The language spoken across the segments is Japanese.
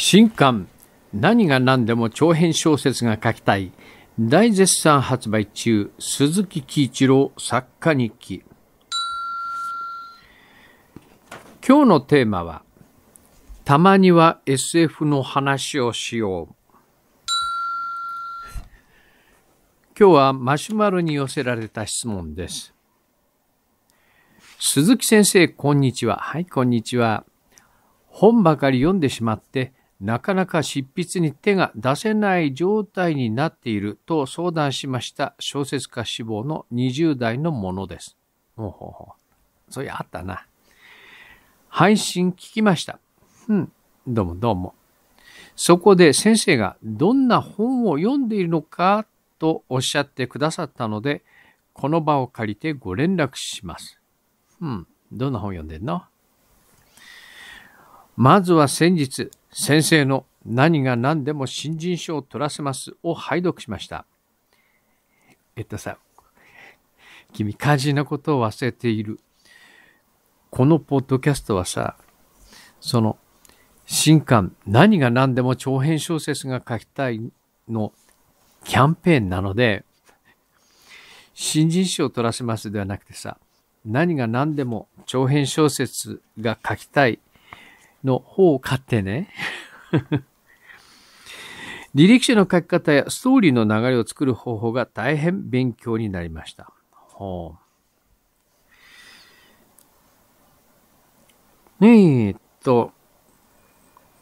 新刊何が何でも長編小説が書きたい大絶賛発売中鈴木喜一郎作家日記今日のテーマはたまには SF の話をしよう今日はマシュマロに寄せられた質問です。鈴木先生、こんにちは。はい、こんにちは。本ばかり読んでしまって、なかなか執筆に手が出せない状態になっていると相談しました小説家志望の20代のものです。ほうほうほう。そういや、あったな。配信聞きました。うん。どうもどうも。そこで先生がどんな本を読んでいるのかとおっしゃってくださったので、この場を借りてご連絡します。うん。どんな本読んでんのまずは先日、先生の何が何でも新人賞を取らせますを拝読しました。えっとさ、君、肝心なことを忘れている。このポッドキャストはさ、その、新刊、何が何でも長編小説が書きたいのキャンペーンなので、新人賞を取らせますではなくてさ、何が何でも長編小説が書きたいの方を買ってね。履歴書の書き方やストーリーの流れを作る方法が大変勉強になりました。ほう。えっと、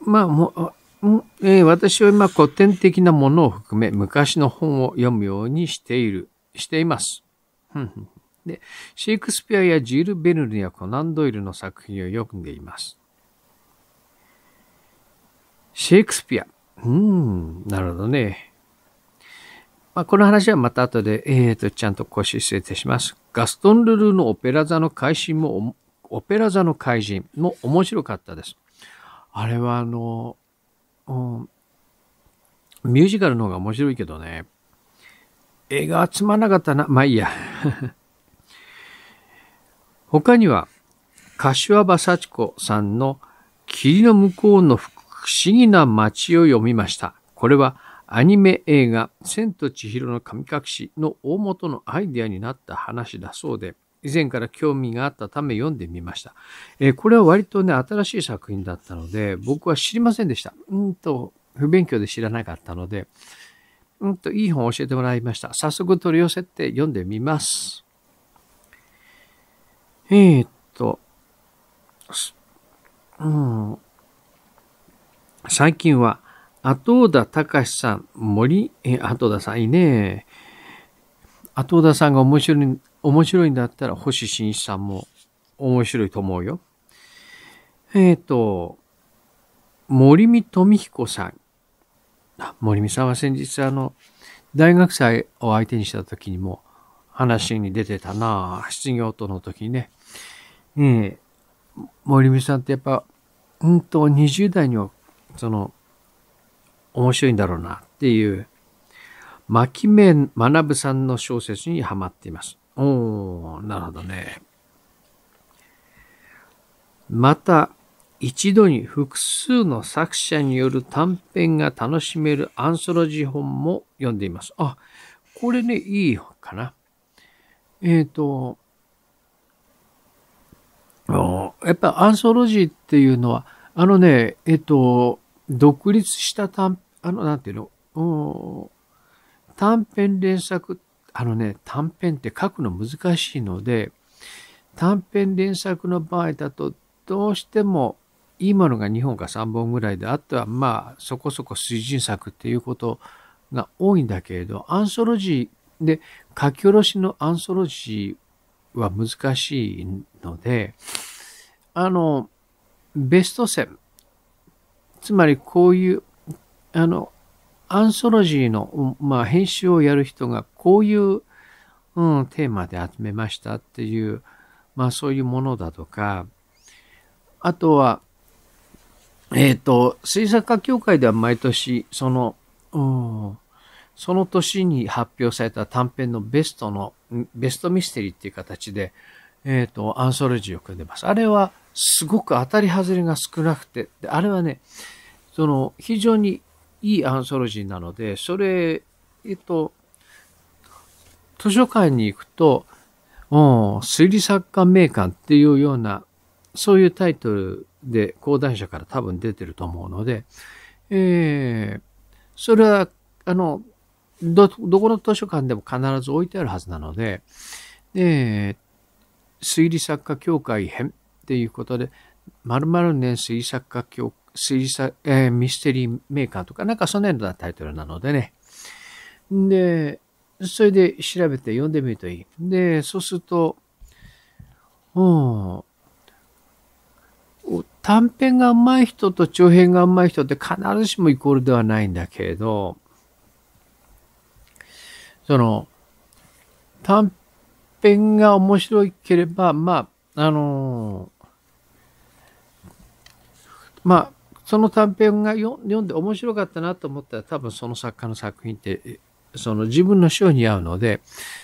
まあ、もう、えー、私は今古典的なものを含め昔の本を読むようにしている、しています。で、シェイクスピアやジール・ベルルやコナン・ドイルの作品を読んでいます。シェイクスピア。うん、なるほどね。まあ、この話はまた後で、えー、と、ちゃんと失礼してします。ガストン・ルルーのオペラ座の怪人も、オペラ座の怪人も面白かったです。あれはあの、うん、ミュージカルの方が面白いけどね。映画集まんなかったな。まあいいや。他には、柏葉幸子さんの霧の向こうの復不思議な街を読みました。これはアニメ映画千と千尋の神隠しの大元のアイデアになった話だそうで、以前から興味があったため読んでみました。えー、これは割とね、新しい作品だったので、僕は知りませんでした。うんと、不勉強で知らなかったので、うんと、いい本を教えてもらいました。早速取り寄せて読んでみます。えー、っと、うん、最近は、後田隆さん、森、え、後田さんいいね。後田さんが面白い、面白いんだったら、星新一さんも面白いと思うよ。えっ、ー、と、森見富彦さん。森見さんは先日あの、大学生を相手にした時にも話に出てたな失業との時にね。えー、森見さんってやっぱ、うんと20代にはその、面白いんだろうなっていう、牧目学さんの小説にはまっています。おー、なるほどね。また、一度に複数の作者による短編が楽しめるアンソロジー本も読んでいます。あ、これね、いいかな。えっ、ー、と、やっぱアンソロジーっていうのは、あのね、えっ、ー、と、独立した短、あの、なんていうの、短編連作、あのね、短編って書くの難しいので、短編連作の場合だと、どうしても、今のが2本か3本ぐらいで、あとはまあ、そこそこ水準作っていうことが多いんだけれど、アンソロジーで、書き下ろしのアンソロジーは難しいので、あの、ベストセンつまりこういうあのアンソロジーの、まあ、編集をやる人がこういう、うん、テーマで集めましたっていう、まあそういうものだとか、あとは、えっ、ー、と、水作家協会では毎年、その、うん、その年に発表された短編のベストの、ベストミステリーっていう形で、えっ、ー、と、アンソロジーを組んでます。あれは、すごく当たり外れが少なくて、であれはね、その、非常にいいアンソロジーなので、それ、えっと、図書館に行くと、うん、推理作家名鑑っていうような、そういうタイトルで講談社から多分出てると思うので、えー、それは、あの、ど、どこの図書館でも必ず置いてあるはずなので、で、推理作家協会編っていうことで、〇〇年推理作家協水査、えー、ミステリーメーカーとか、なんかそのようなタイトルなのでね。で、それで調べて読んでみるといい。で、そうすると、うん、短編が上手い人と長編が上手い人って必ずしもイコールではないんだけれど、その、短編が面白ければ、まあ、あのまあ、その短編が読んで面白かったなと思ったら多分その作家の作品ってその自分の章に合うので、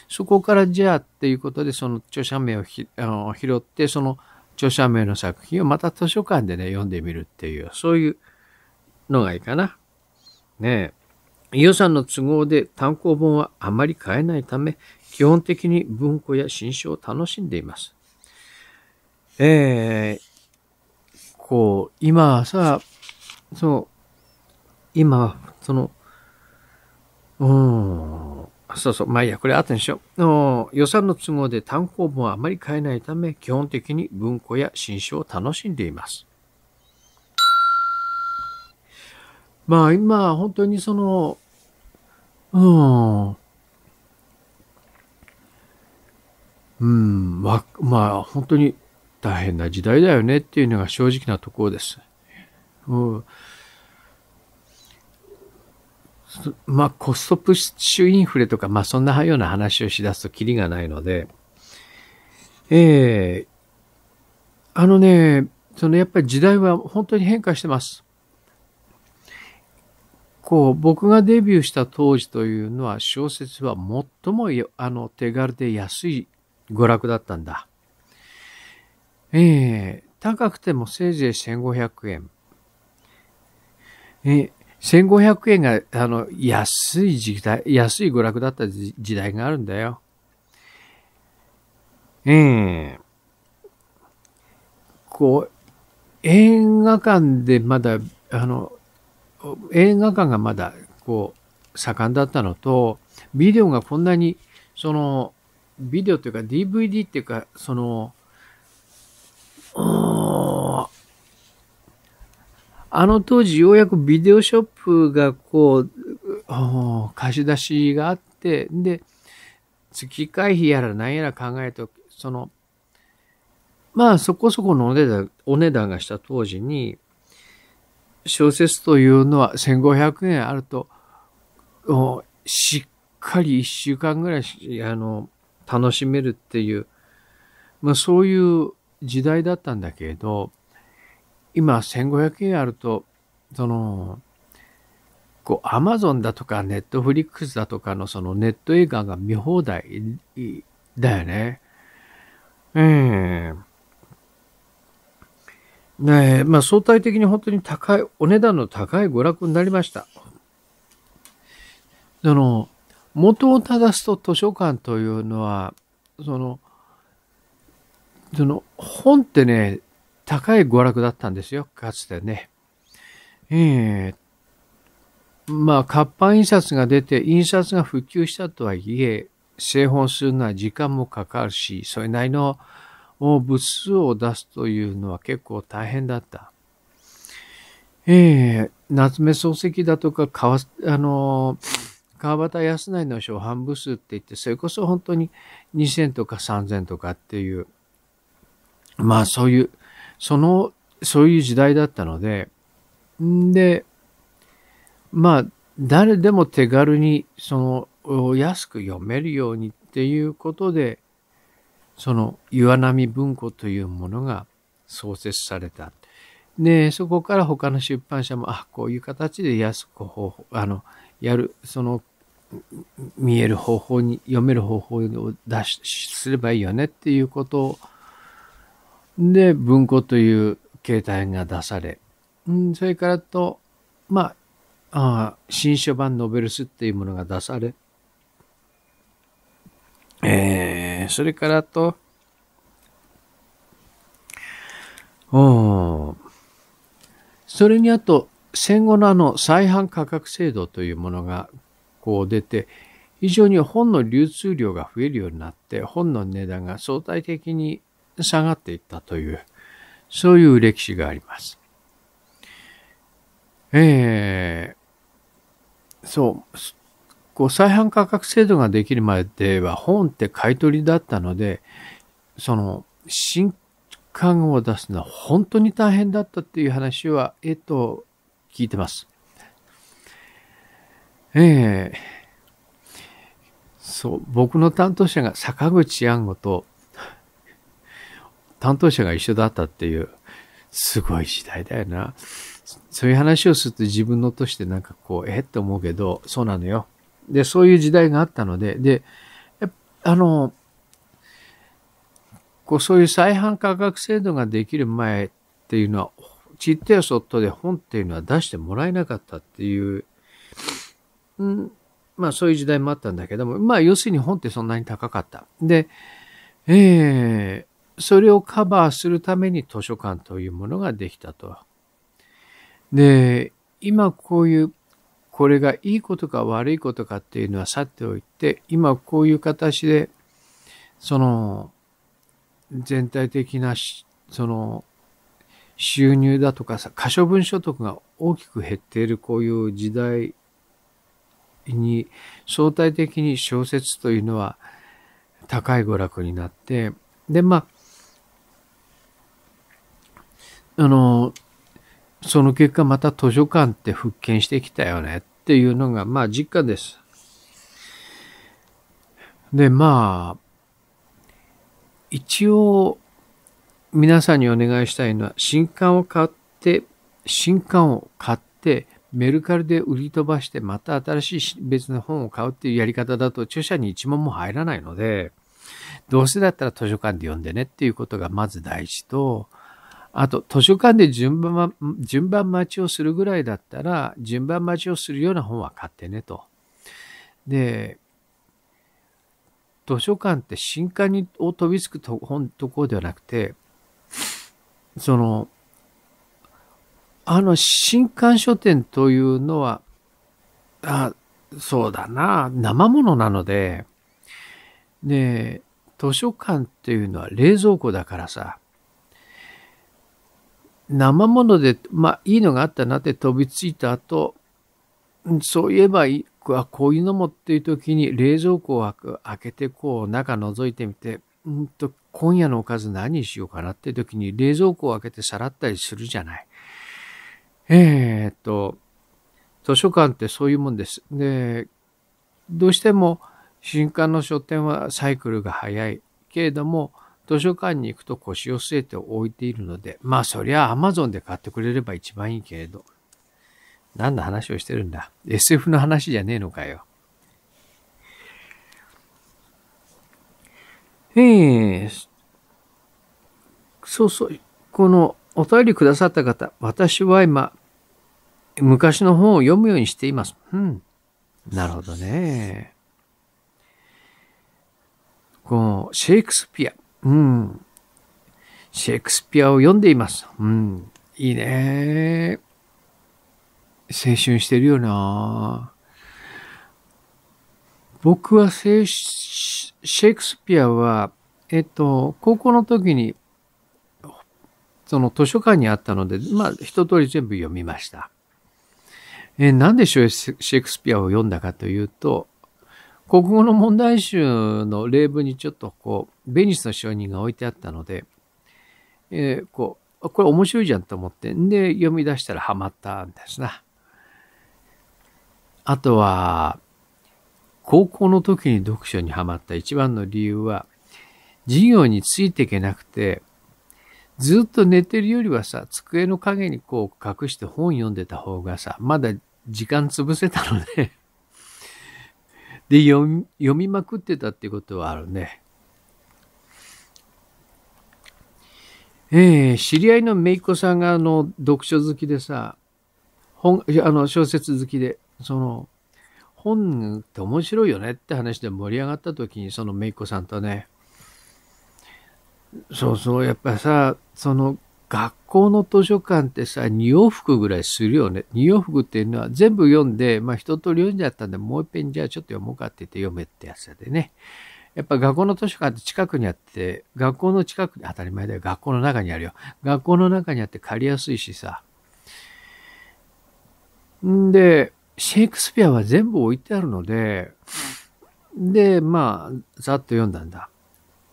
そこからじゃあっていうことで、その著者名をあの拾って、その著者名の作品をまた図書館でね、読んでみるっていう、そういうのがいいかな。ねえ。予算の都合で単行本はあまり買えないため、基本的に文庫や新書を楽しんでいます。えーこう、今はさ、そう、今は、その、うん、そうそう、まあいいや、これ後にしよう。予算の都合で単行本はあまり買えないため、基本的に文庫や新書を楽しんでいます。まあ今、本当にその、うん、うん、ま、まあ、本当に、大変な時代だよねっていうのが正直なところです。うまあ、コストプッシュインフレとか、まあ、そんなような話をしだすとキリがないので、ええー、あのね、そのやっぱり時代は本当に変化してます。こう、僕がデビューした当時というのは小説は最もあの手軽で安い娯楽だったんだ。えー、高くてもせいぜい1500円。ええ。1500円が、あの、安い時代、安い娯楽だった時代があるんだよ。ええー、こう、映画館でまだ、あの、映画館がまだ、こう、盛んだったのと、ビデオがこんなに、その、ビデオというか DVD っていうか、その、あの当時ようやくビデオショップがこう、貸し出しがあって、で、月会費やら何やら考えると、その、まあそこそこのお値段、お値段がした当時に、小説というのは1500円あると、しっかり一週間ぐらい、あの、楽しめるっていう、まあそういう時代だったんだけれど、今1500円あると、その、こう、アマゾンだとか、ネットフリックスだとかのそのネット映画が見放題だよね。ええー、ねえ、まあ相対的に本当に高い、お値段の高い娯楽になりました。その、元を正すと図書館というのは、その、その本ってね、高い娯楽だったんですよ、かつてね。えー、まあ、活版印刷が出て、印刷が普及したとはいえ、製本するのは時間もかかるし、それなりの物数を出すというのは結構大変だった。ええー、夏目漱石だとか、川、あの、川端康成の初版部数って言って、それこそ本当に2000とか3000とかっていう、まあそういう、その、そういう時代だったので、んで、まあ、誰でも手軽に、その、安く読めるようにっていうことで、その岩波文庫というものが創設された。で、そこから他の出版社も、あ、こういう形で安く方法、あの、やる、その、見える方法に、読める方法を出し、すればいいよねっていうことで、文庫という形態が出され、うん、それからと、まあ、あ新書版ノベルスっていうものが出され、えー、それからと、おそれにあと、戦後のあの再販価格制度というものがこう出て、非常に本の流通量が増えるようになって、本の値段が相対的に下がっていったという、そういう歴史があります。えー、そう、こう再販価格制度ができるまでは本って買い取りだったので、その新刊を出すのは本当に大変だったっていう話は、えっと、聞いてます。ええー、そう、僕の担当者が坂口安吾と担当者が一緒だったっていう、すごい時代だよな。そういう話をすると自分の年でなんかこう、えって思うけど、そうなのよ。で、そういう時代があったので、で、あの、こう、そういう再販価格制度ができる前っていうのは、ちっとやそっとで本っていうのは出してもらえなかったっていう、うん、まあそういう時代もあったんだけども、まあ要するに本ってそんなに高かった。で、ええーそれをカバーするために図書館というものができたと。で、今こういう、これがいいことか悪いことかっていうのはさておいて、今こういう形で、その、全体的な、その、収入だとかさ、可処分所得が大きく減っているこういう時代に、相対的に小説というのは高い娯楽になって、で、まあ、あの、その結果また図書館って復権してきたよねっていうのが、まあ実家です。で、まあ、一応、皆さんにお願いしたいのは、新刊を買って、新刊を買って、メルカリで売り飛ばして、また新しい別の本を買うっていうやり方だと、著者に一問も入らないので、どうせだったら図書館で読んでねっていうことがまず大事と、あと、図書館で順番、順番待ちをするぐらいだったら、順番待ちをするような本は買ってねと。で、図書館って新刊にを飛びつくと本とこではなくて、その、あの、新刊書店というのは、あ、そうだな、生ものなので、で、図書館っていうのは冷蔵庫だからさ、生もので、まあ、いいのがあったなって飛びついた後、そういえばあ、こういうのもっていう時に冷蔵庫を開けて、こう中覗いてみて、うんと、今夜のおかず何にしようかなっていう時に冷蔵庫を開けてさらったりするじゃない。えー、っと、図書館ってそういうもんです。で、どうしても新刊の書店はサイクルが早い。けれども、図書館に行くと腰を据えて置いているので、まあそりゃアマゾンで買ってくれれば一番いいけれど。何の話をしてるんだ ?SF の話じゃねえのかよ。ええー、そうそう、このお便りくださった方、私は今、昔の本を読むようにしています。うん。なるほどね。このシェイクスピア。うん。シェイクスピアを読んでいます。うん。いいね。青春してるよな。僕はシェイクスピアは、えっと、高校の時に、その図書館にあったので、まあ、一通り全部読みました。えなんでしょう、シェイクスピアを読んだかというと、国語の問題集の例文にちょっとこう、ベニスの証人が置いてあったので、えー、こう、これ面白いじゃんと思って、んで読み出したらハマったんですな。あとは、高校の時に読書にハマった一番の理由は、授業についていけなくて、ずっと寝てるよりはさ、机の陰にこう隠して本読んでた方がさ、まだ時間潰せたので、ねで読みまくってたってことはあるね。えー、知り合いの姪っ子さんがあの読書好きでさ本あの小説好きでその本って面白いよねって話で盛り上がった時にその姪っ子さんとねそうそうやっぱさその学校の図書館ってさ、2往復ぐらいするよね。2往復っていうのは全部読んで、まあ一通り読んじゃったんで、もう一遍じゃあちょっと読もうかって言って読めってやつでね。やっぱ学校の図書館って近くにあって、学校の近く、当たり前だよ。学校の中にあるよ。学校の中にあって借りやすいしさ。んで、シェイクスピアは全部置いてあるので、で、まあ、ざっと読んだんだ。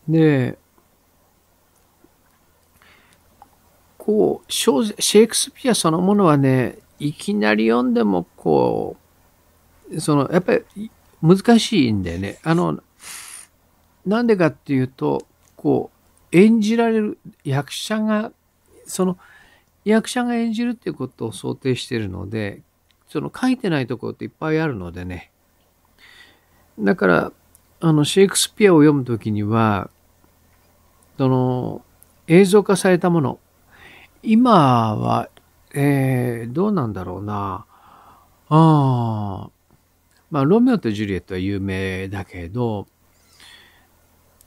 で、こう、シェイクスピアそのものはね、いきなり読んでもこう、その、やっぱり難しいんだよね。あの、なんでかっていうと、こう、演じられる役者が、その、役者が演じるっていうことを想定してるので、その書いてないところっていっぱいあるのでね。だから、あの、シェイクスピアを読むときには、その、映像化されたもの、今は、えー、どうなんだろうな。あまあ、ロメオとジュリエットは有名だけど、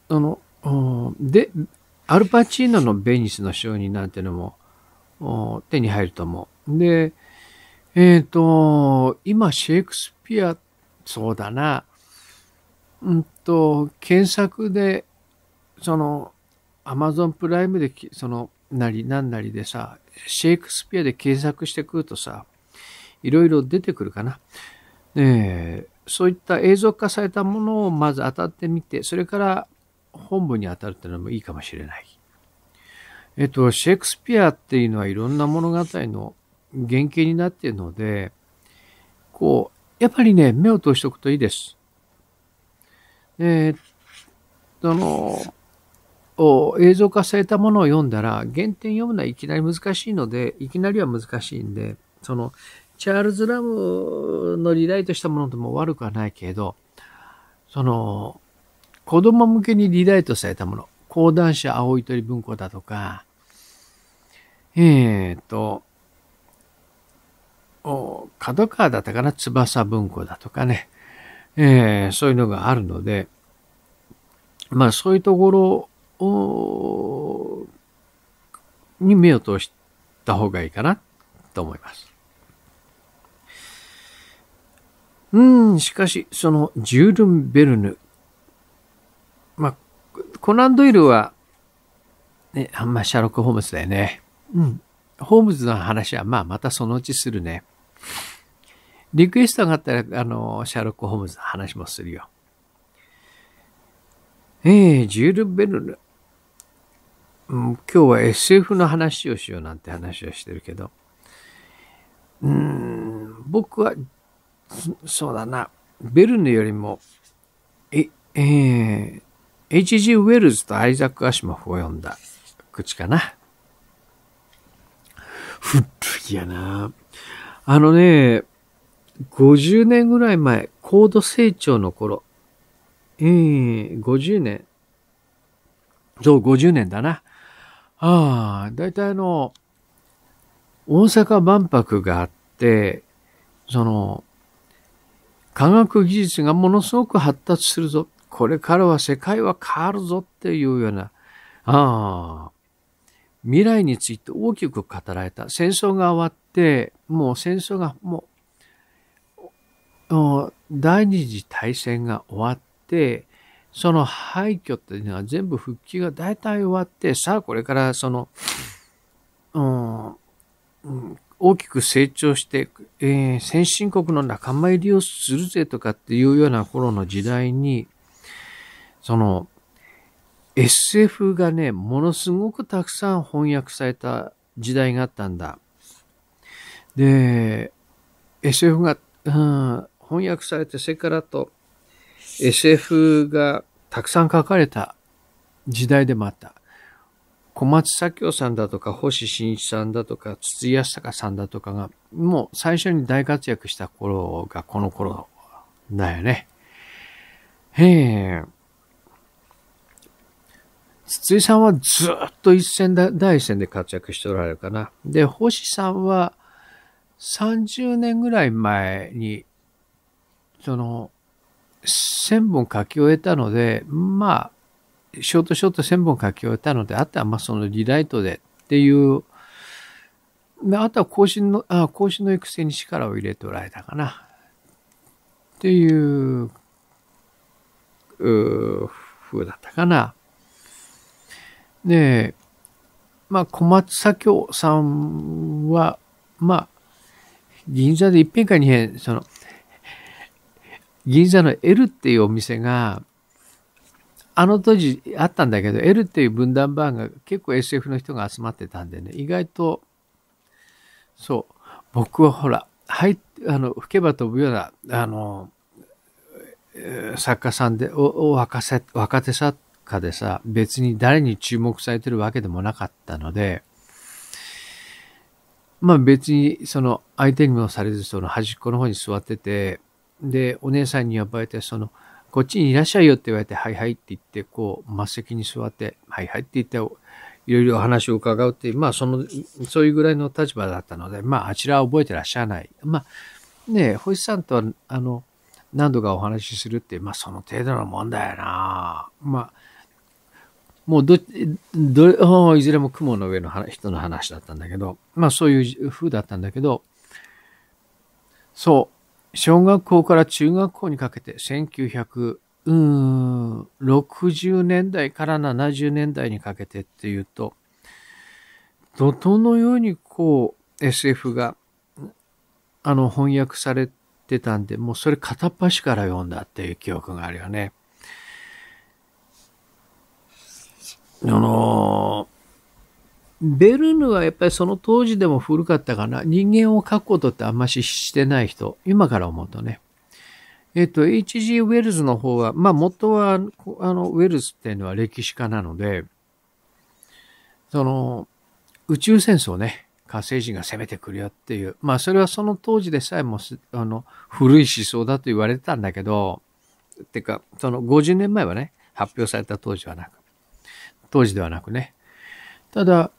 あの、で、アルパチーノのベニスの商人なんてのも手に入ると思う。で、えっ、ー、と、今、シェイクスピア、そうだな、うんと、検索で、その、アマゾンプライムで、その、なりなんなりでさ、シェイクスピアで検索してくるとさ、いろいろ出てくるかな。ねえ、そういった映像化されたものをまず当たってみて、それから本部に当たるっていうのもいいかもしれない。えっと、シェイクスピアっていうのはいろんな物語の原型になっているので、こう、やっぱりね、目を通しておくといいです。えー、あの、を映像化されたものを読んだら、原点読むのはいきなり難しいので、いきなりは難しいんで、その、チャールズ・ラムのリライトしたものとも悪くはないけど、その、子供向けにリライトされたもの、講談社青い鳥文庫だとか、えー、っと、角川だったかな翼文庫だとかね、えー、そういうのがあるので、まあそういうところを、に目を通した方がいいかなと思います。うん、しかし、そのジュールン・ベルヌ。まあ、コナン・ドイルは、ね、あんまシャーロック・ホームズだよね。うん。ホームズの話は、まあ、またそのうちするね。リクエストがあったら、あの、シャーロック・ホームズの話もするよ。ええー、ジュール・ベルヌ。うん、今日は SF の話をしようなんて話をしてるけど、うん、僕は、そうだな、ベルヌよりも、え、えー、H.G. ウェルズとアイザック・アシマフを読んだ口かな。古いやな。あのね、50年ぐらい前、高度成長の頃、ええー、50年、そう、50年だな。ああ、大体あの、大阪万博があって、その、科学技術がものすごく発達するぞ。これからは世界は変わるぞっていうような、ああ、未来について大きく語られた。戦争が終わって、もう戦争がもう、第二次大戦が終わって、その廃墟っていうのは全部復帰が大体終わって、さあこれからその、うん、大きく成長して、えー、先進国の仲間入りをするぜとかっていうような頃の時代に、その、SF がね、ものすごくたくさん翻訳された時代があったんだ。で、SF が、うん、翻訳されて、それからと、SF がたくさん書かれた時代でもあった。小松左京さんだとか、星新一さんだとか、筒井康隆さんだとかが、もう最初に大活躍した頃がこの頃だよね。へえ。筒井さんはずっと一戦だ、第一戦で活躍しておられるかな。で、星さんは30年ぐらい前に、その、1000本書き終えたので、まあ、ショートショート1000本書き終えたので、あとはまあそのリライトでっていう、あとは更新の、あ更新の育成に力を入れておられたかな。っていう、う風だったかな。で、まあ、小松左京さんは、まあ、銀座で一遍か二遍、その、銀座の L っていうお店が、あの当時あったんだけど、L っていう分断バーが結構 SF の人が集まってたんでね、意外と、そう、僕はほら、い、あの、吹けば飛ぶような、あの、作家さんで、お、お若せ、若手作家でさ、別に誰に注目されてるわけでもなかったので、まあ別に、その、相手にもされず、その端っこの方に座ってて、で、お姉さんに呼ばれて、その、こっちにいらっしゃいよって言われて、はいはいって言って、こう、末席に座って、はいはいって言って、いろいろ話を伺うっていう、まあ、その、そういうぐらいの立場だったので、まあ、あちらは覚えてらっしゃらない。まあ、ねえ、星さんとは、あの、何度かお話しするって、まあ、その程度のもんだよなまあ、もうど、ど、いずれも雲の上の人の話だったんだけど、まあ、そういう風だったんだけど、そう、小学校から中学校にかけて1960年代から70年代にかけてっていうと、怒涛のようにこう SF があの翻訳されてたんで、もうそれ片っ端から読んだっていう記憶があるよね。あのベルヌはやっぱりその当時でも古かったかな。人間を書くことってあんまししてない人。今から思うとね。えっと、HG ウェルズの方は、まあ元は、あの、ウェルズっていうのは歴史家なので、その、宇宙戦争ね、火星人が攻めてくるよっていう、まあそれはその当時でさえも、あの、古い思想だと言われてたんだけど、ってか、その50年前はね、発表された当時はなく、当時ではなくね。ただ、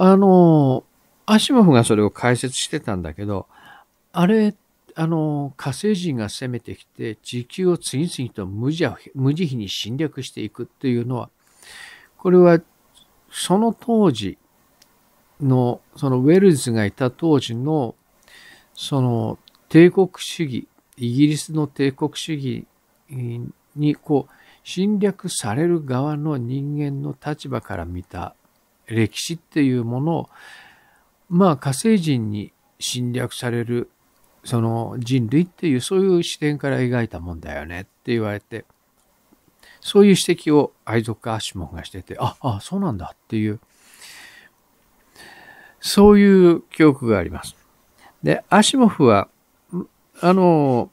あの、アシモフがそれを解説してたんだけど、あれ、あの、火星人が攻めてきて、地球を次々と無慈無慈悲に侵略していくっていうのは、これは、その当時の、そのウェルズがいた当時の、その帝国主義、イギリスの帝国主義に、こう、侵略される側の人間の立場から見た歴史っていうものを、まあ火星人に侵略される、その人類っていうそういう視点から描いたもんだよねって言われて、そういう指摘を愛イゾアシモンがしてて、あ、あ、そうなんだっていう、そういう記憶があります。で、アシモフは、あの、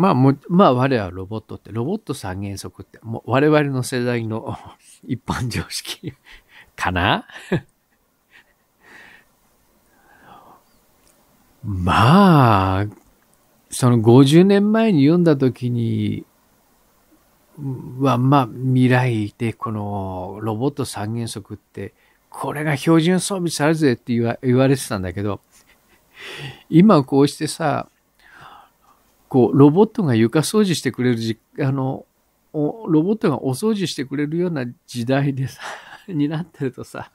まあも、まあ我はロボットって、ロボット三原則って、もう我々の世代の 一般常識かな まあ、その50年前に読んだ時には、まあ未来でこのロボット三原則って、これが標準装備されるぜって言わ言われてたんだけど、今こうしてさ、こう、ロボットが床掃除してくれるじ、あの、ロボットがお掃除してくれるような時代でさ、になってるとさ、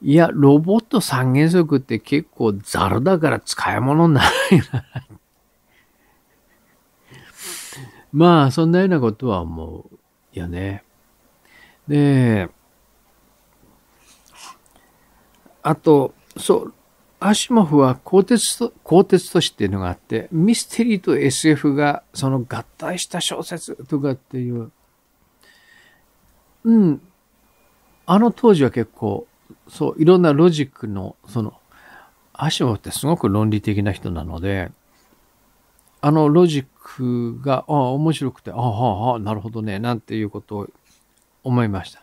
いや、ロボット三原則って結構ザルだから使い物にならないな。まあ、そんなようなことは思うよね。で、あと、そう、アシモフは鋼鉄と、鋼鉄都市っていうのがあって、ミステリーと SF がその合体した小説とかっていう。うん。あの当時は結構、そう、いろんなロジックの、その、アシモフってすごく論理的な人なので、あのロジックが、ああ、面白くて、ああ、ああ、なるほどね、なんていうことを思いました。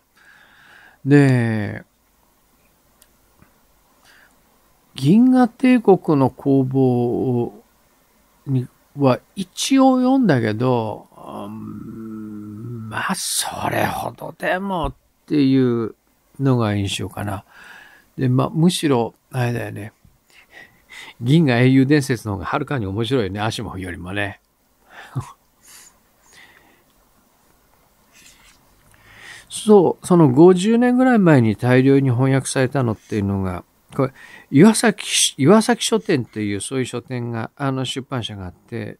で、銀河帝国の工房には一応読んだけど、うん、まあ、それほどでもっていうのが印象かな。で、まあ、むしろ、あれだよね。銀河英雄伝説の方がはるかに面白いよね。足もよりもね。そう、その50年ぐらい前に大量に翻訳されたのっていうのが、これ、岩崎、岩崎書店っていうそういう書店が、あの出版社があって、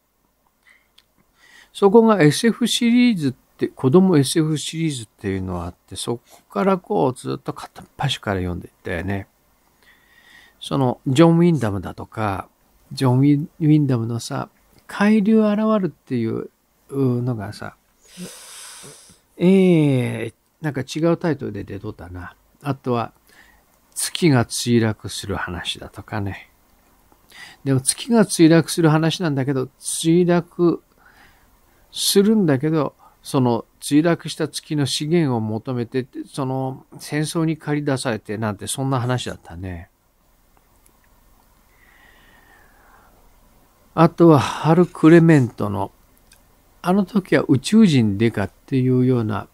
そこが SF シリーズって、子供 SF シリーズっていうのがあって、そこからこうずっと片っ端から読んでいったよね。その、ジョン・ウィンダムだとか、ジョン・ウィンダムのさ、海流現るっていうのがさ、ええー、なんか違うタイトルで出とったな。あとは、月が墜落する話だとかね。でも月が墜落する話なんだけど、墜落するんだけど、その墜落した月の資源を求めて、その戦争に駆り出されてなんてそんな話だったね。あとはハル・クレメントのあの時は宇宙人デカっていうような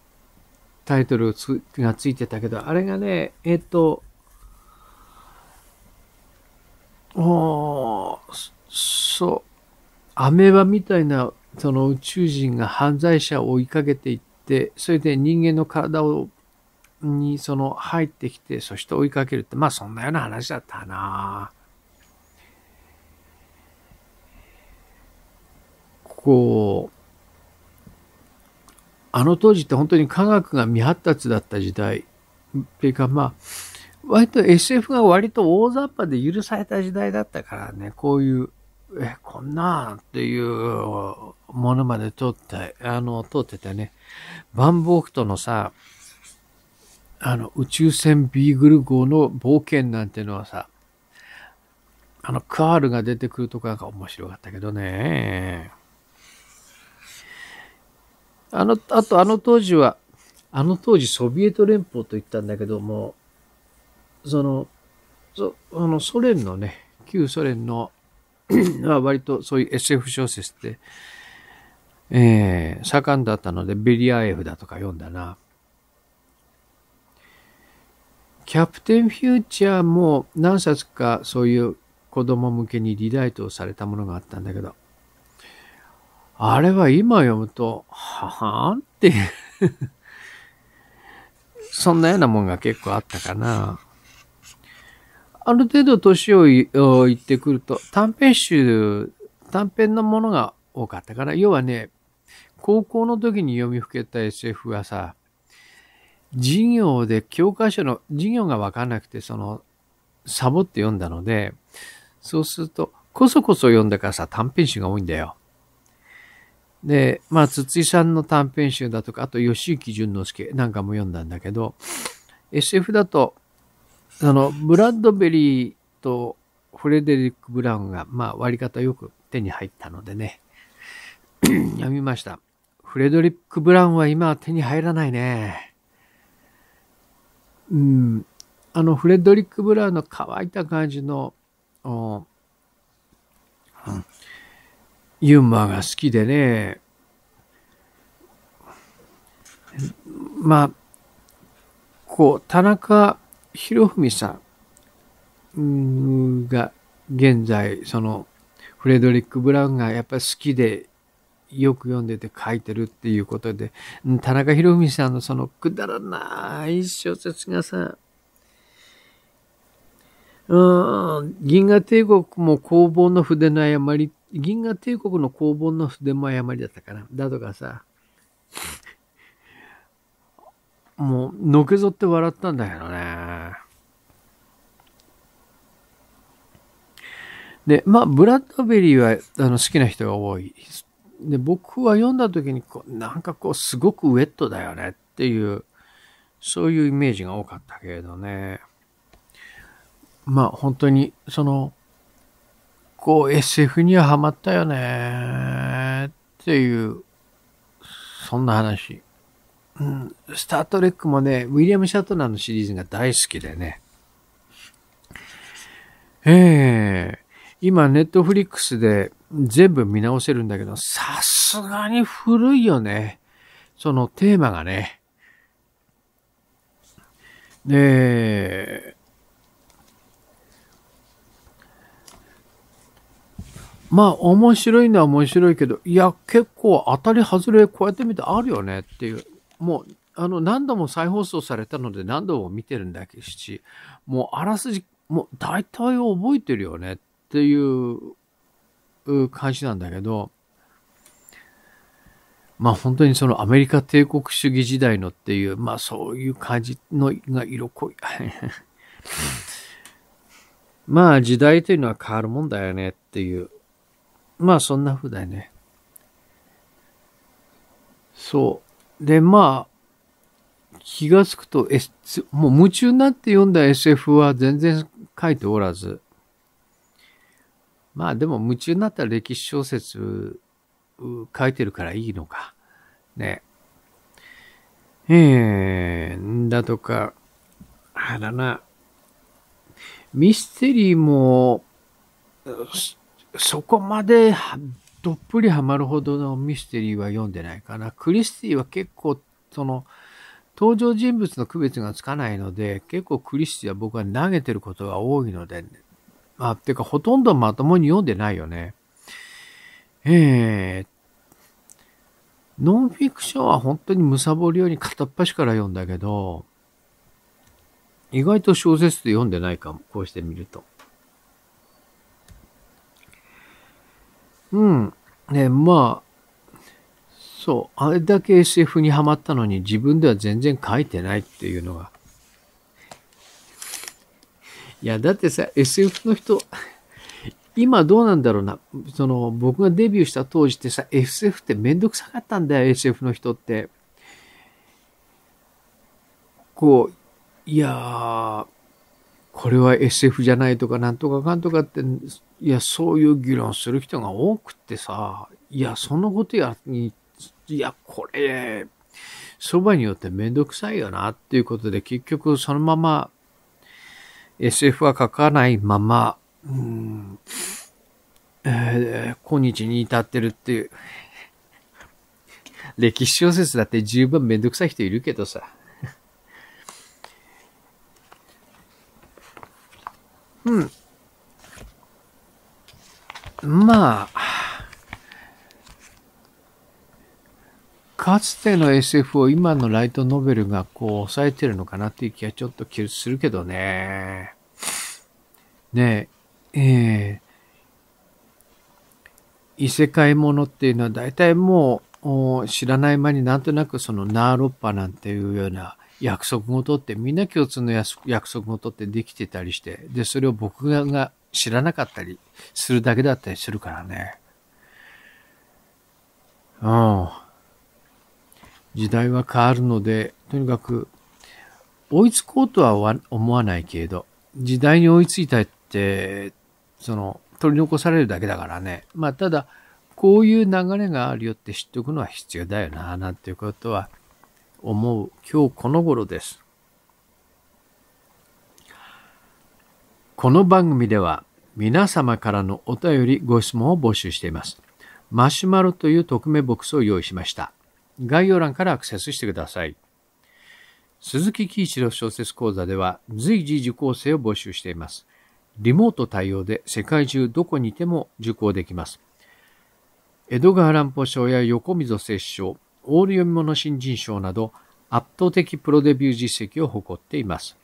タイトルがついてたけど、あれがね、えっ、ー、と、おそう。アメーバみたいな、その宇宙人が犯罪者を追いかけていって、それで人間の体を、にその入ってきて、そして追いかけるって、まあそんなような話だったなこう、あの当時って本当に科学が未発達だった時代っていうかまあ割と SF が割と大雑把で許された時代だったからね、こういう、え、こんなっていうものまで通って、あの、通っててね、バンボークとのさ、あの、宇宙船ビーグル号の冒険なんてのはさ、あの、カールが出てくるとかが面白かったけどね。あの、あとあの当時は、あの当時ソビエト連邦と言ったんだけども、その、そあのソ連のね、旧ソ連の 割とそういう SF 小説って、えー、盛んだったので、ベリアエフだとか読んだな。キャプテンフューチャーも何冊かそういう子供向けにリライトされたものがあったんだけど、あれは今読むと、ははんって そんなようなもんが結構あったかな。ある程度年をいってくると、短編集、短編のものが多かったから、要はね、高校の時に読みふけた SF はさ、授業で教科書の、授業がわかんなくて、その、サボって読んだので、そうすると、こそこそ読んだからさ、短編集が多いんだよ。で、まあ、筒井さんの短編集だとか、あと、吉行淳之介なんかも読んだんだけど、SF だと、あの、ブラッドベリーとフレデリック・ブラウンが、まあ、割り方よく手に入ったのでね、や みました。フレデリック・ブラウンは今は手に入らないね。うん。あの、フレデリック・ブラウンの乾いた感じの、うん、ユーモアが好きでね、まあ、こう、田中ひ文さんが現在、その、フレドリック・ブラウンがやっぱり好きでよく読んでて書いてるっていうことで、田中博文さんのそのくだらない小説がさ、うん、銀河帝国も工房の筆の誤り、銀河帝国の工房の筆も誤りだったかな、だとかさ、もう、のけぞって笑ったんだけどね。で、まあ、ブラッドベリーはあの好きな人が多い。で、僕は読んだ時にこう、なんかこう、すごくウェットだよねっていう、そういうイメージが多かったけれどね。まあ、本当に、その、こう、SF にはハマったよねっていう、そんな話。うん、スタートレックもね、ウィリアム・シャトナーのシリーズが大好きでね。ええー、今、ネットフリックスで全部見直せるんだけど、さすがに古いよね。そのテーマがね。で、まあ面白いのは面白いけど、いや結構当たり外れこうやって見てあるよねっていう。もう、あの、何度も再放送されたので何度も見てるんだけし、もうあらすじ、もう大体覚えてるよねっていう感じなんだけど、まあ本当にそのアメリカ帝国主義時代のっていう、まあそういう感じのが色濃い。まあ時代というのは変わるもんだよねっていう。まあそんな風だよね。そう。で、まあ、気がつくと、S、もう夢中になって読んだ SF は全然書いておらず、まあでも夢中になったら歴史小説書いてるからいいのか。ね。ええー、だとか、あらな。ミステリーも、そこまでどっぷりハマるほどのミステリーは読んでないかな。クリスティは結構、その、登場人物の区別がつかないので、結構クリスティは僕は投げてることが多いので、まあ、ていうかほとんどまともに読んでないよね。ええー、ノンフィクションは本当にむさぼるように片っ端から読んだけど、意外と小説で読んでないかも、こうしてみると。うん。ね、まあ、そう。あれだけ SF にはまったのに自分では全然書いてないっていうのが。いや、だってさ、SF の人、今どうなんだろうな。その、僕がデビューした当時ってさ、SF ってめんどくさかったんだよ、SF の人って。こう、いやー、これは SF じゃないとか、なんとかかんとかって、いや、そういう議論する人が多くってさ、いや、そのことや、いや、これ、そばによってめんどくさいよな、っていうことで、結局そのまま SF は書かないまま、うんえー、今日に至ってるっていう。歴史小説だって十分めんどくさい人いるけどさ。うん。まあ、かつての SF を今のライトノベルがこう抑えてるのかなっていう気はちょっとするけどね。ねえ、えー、異世界ものっていうのは大体もう知らない間になんとなくそのナーロッパなんていうような約束事ってみんな共通の約束事ってできてたりして、で、それを僕が知らなかったりするだけだったりするからね。うん。時代は変わるので、とにかく、追いつこうとは思わないけれど、時代に追いついたって、その、取り残されるだけだからね。まあ、ただ、こういう流れがあるよって知っておくのは必要だよな、なんていうことは思う今日この頃です。この番組では皆様からのお便りご質問を募集しています。マシュマロという匿名ボックスを用意しました。概要欄からアクセスしてください。鈴木喜一郎小説講座では随時受講生を募集しています。リモート対応で世界中どこにいても受講できます。江戸川乱歩賞や横溝摂賞、オール読み物新人賞など圧倒的プロデビュー実績を誇っています。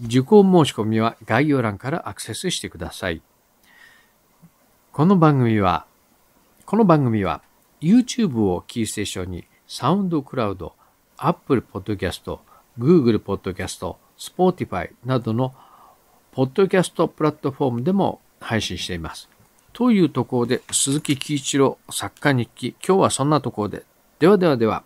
受講申し込みは概要欄からアクセスしてください。この番組は、この番組は YouTube をキーステーションにサウンドクラウド、Apple Podcast、Google Podcast、Spotify などのポッドキャストプラットフォームでも配信しています。というところで、鈴木喜一郎作家日記、今日はそんなところで。ではではでは。